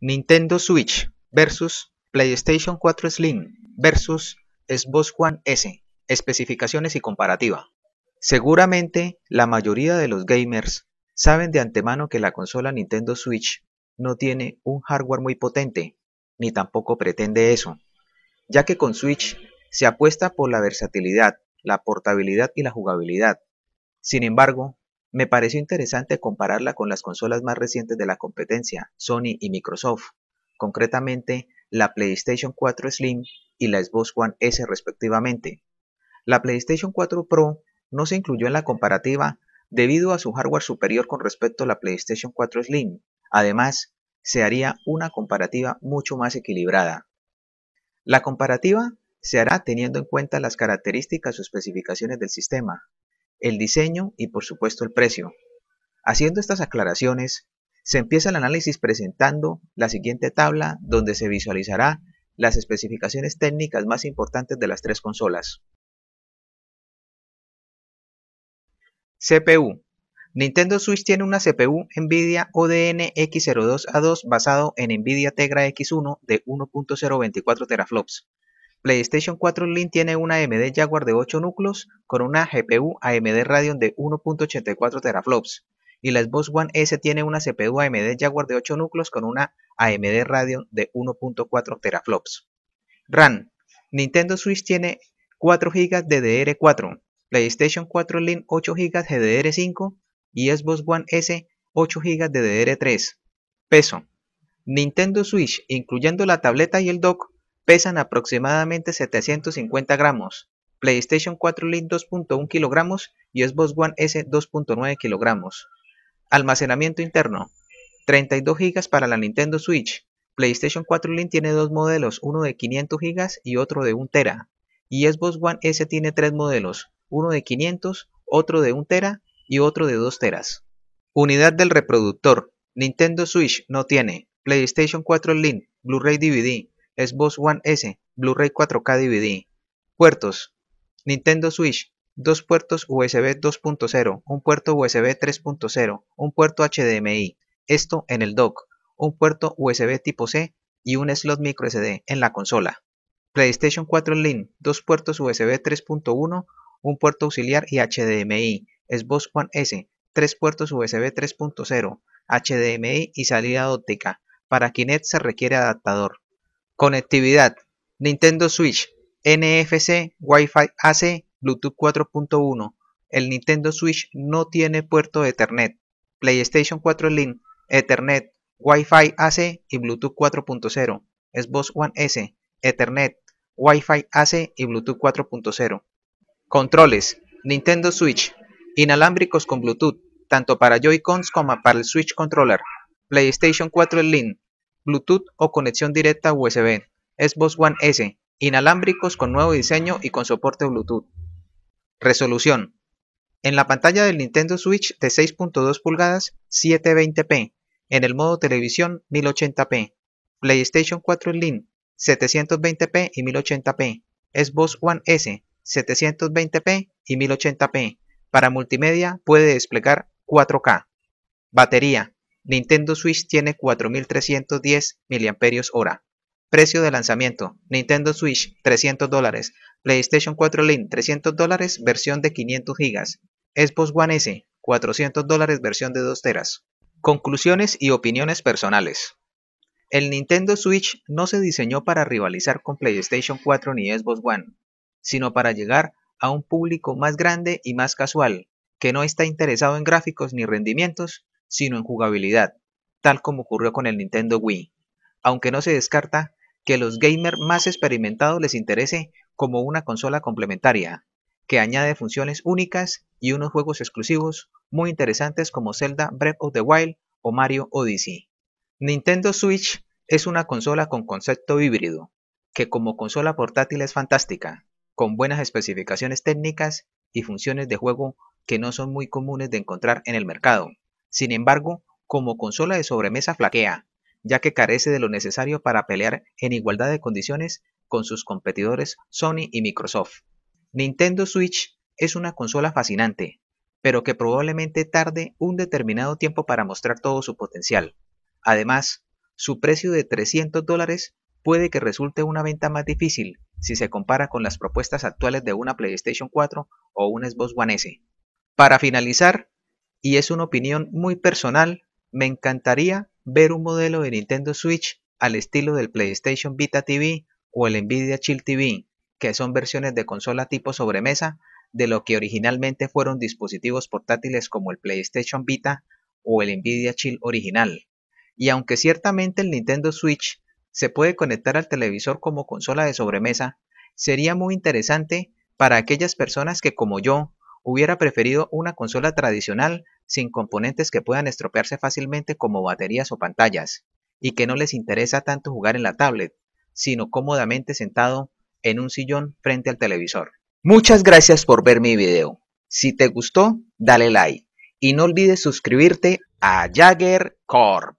Nintendo Switch versus PlayStation 4 Slim versus Xbox One S. Especificaciones y comparativa. Seguramente la mayoría de los gamers saben de antemano que la consola Nintendo Switch no tiene un hardware muy potente, ni tampoco pretende eso, ya que con Switch se apuesta por la versatilidad, la portabilidad y la jugabilidad. Sin embargo, me pareció interesante compararla con las consolas más recientes de la competencia, Sony y Microsoft, concretamente la PlayStation 4 Slim y la Xbox One S respectivamente. La PlayStation 4 Pro no se incluyó en la comparativa debido a su hardware superior con respecto a la PlayStation 4 Slim. Además, se haría una comparativa mucho más equilibrada. La comparativa se hará teniendo en cuenta las características o especificaciones del sistema, el diseño y por supuesto el precio. Haciendo estas aclaraciones, se empieza el análisis presentando la siguiente tabla donde se visualizará las especificaciones técnicas más importantes de las tres consolas. CPU. Nintendo Switch tiene una CPU NVIDIA ODN X02A2 basado en NVIDIA Tegra X1 de 1.024 teraflops, PlayStation 4 Slim tiene una AMD Jaguar de 8 núcleos con una GPU AMD Radeon de 1.84 teraflops y la Xbox One S tiene una CPU AMD Jaguar de 8 núcleos con una AMD Radeon de 1.4 teraflops. RAM. Nintendo Switch tiene 4 GB DDR4, PlayStation 4 Slim 8 GB ddr 5 y Xbox One S 8 GB DDR3. Peso. Nintendo Switch, incluyendo la tableta y el dock, pesan aproximadamente 750 gramos, PlayStation 4 LINK 2.1 kilogramos y Xbox One S 2.9 kilogramos. Almacenamiento interno, 32 GB para la Nintendo Switch. PlayStation 4 LINK tiene dos modelos, uno de 500 GB y otro de 1 Tera. Y Xbox One S tiene tres modelos, uno de 500, otro de 1 Tera y otro de 2 TB Unidad del reproductor. Nintendo Switch no tiene. PlayStation 4 Link, Blu-ray DVD, Xbox One S, Blu-ray 4K DVD. Puertos: Nintendo Switch, dos puertos USB 2.0, un puerto USB 3.0, un puerto HDMI, esto en el dock, un puerto USB tipo C y un slot microSD en la consola. PlayStation 4 Link, dos puertos USB 3.1, un puerto auxiliar y HDMI, Xbox One S, tres puertos USB 3.0, HDMI y salida óptica. Para Kinect se requiere adaptador. Conectividad: Nintendo Switch, NFC, Wi-Fi AC, Bluetooth 4.1. El Nintendo Switch no tiene puerto Ethernet. PlayStation 4 Link, Ethernet, Wi-Fi AC y Bluetooth 4.0. Xbox One S, Ethernet, Wi-Fi AC y Bluetooth 4.0. Controles: Nintendo Switch, inalámbricos con Bluetooth, tanto para Joy-Cons como para el Switch Controller. PlayStation 4 Link, Bluetooth o conexión directa USB, Xbox One S, inalámbricos con nuevo diseño y con soporte Bluetooth. Resolución. En la pantalla del Nintendo Switch de 6.2 pulgadas 720p, en el modo televisión 1080p, PlayStation 4 Link 720p y 1080p, Xbox One S 720p y 1080p. Para multimedia puede desplegar 4K. Batería Nintendo Switch tiene 4310 mAh. Precio de lanzamiento: Nintendo Switch 300 dólares, PlayStation 4 Link 300 dólares versión de 500 GB, Xbox One S 400 dólares versión de 2 teras. Conclusiones y opiniones personales. El Nintendo Switch no se diseñó para rivalizar con PlayStation 4 ni Xbox One, sino para llegar a un público más grande y más casual, que no está interesado en gráficos ni rendimientos, sino en jugabilidad, tal como ocurrió con el Nintendo Wii, aunque no se descarta que los gamers más experimentados les interese como una consola complementaria, que añade funciones únicas y unos juegos exclusivos muy interesantes como Zelda Breath of the Wild o Mario Odyssey. Nintendo Switch es una consola con concepto híbrido, que como consola portátil es fantástica, con buenas especificaciones técnicas y funciones de juego que no son muy comunes de encontrar en el mercado, sin embargo, como consola de sobremesa flaquea, ya que carece de lo necesario para pelear en igualdad de condiciones con sus competidores Sony y Microsoft. Nintendo Switch es una consola fascinante, pero que probablemente tarde un determinado tiempo para mostrar todo su potencial. Además, su precio de 300 dólares puede que resulte una venta más difícil si se compara con las propuestas actuales de una PlayStation 4 o un Xbox One S. Para finalizar, y es una opinión muy personal, me encantaría ver un modelo de Nintendo Switch al estilo del PlayStation Vita TV o el Nvidia Chill TV, que son versiones de consola tipo sobremesa de lo que originalmente fueron dispositivos portátiles como el PlayStation Vita o el Nvidia Chill original. Y aunque ciertamente el Nintendo Switch se puede conectar al televisor como consola de sobremesa, sería muy interesante para aquellas personas que como yo hubiera preferido una consola tradicional sin componentes que puedan estropearse fácilmente como baterías o pantallas, y que no les interesa tanto jugar en la tablet, sino cómodamente sentado en un sillón frente al televisor. Muchas gracias por ver mi video. Si te gustó, dale like y no olvides suscribirte a Jagger Corp.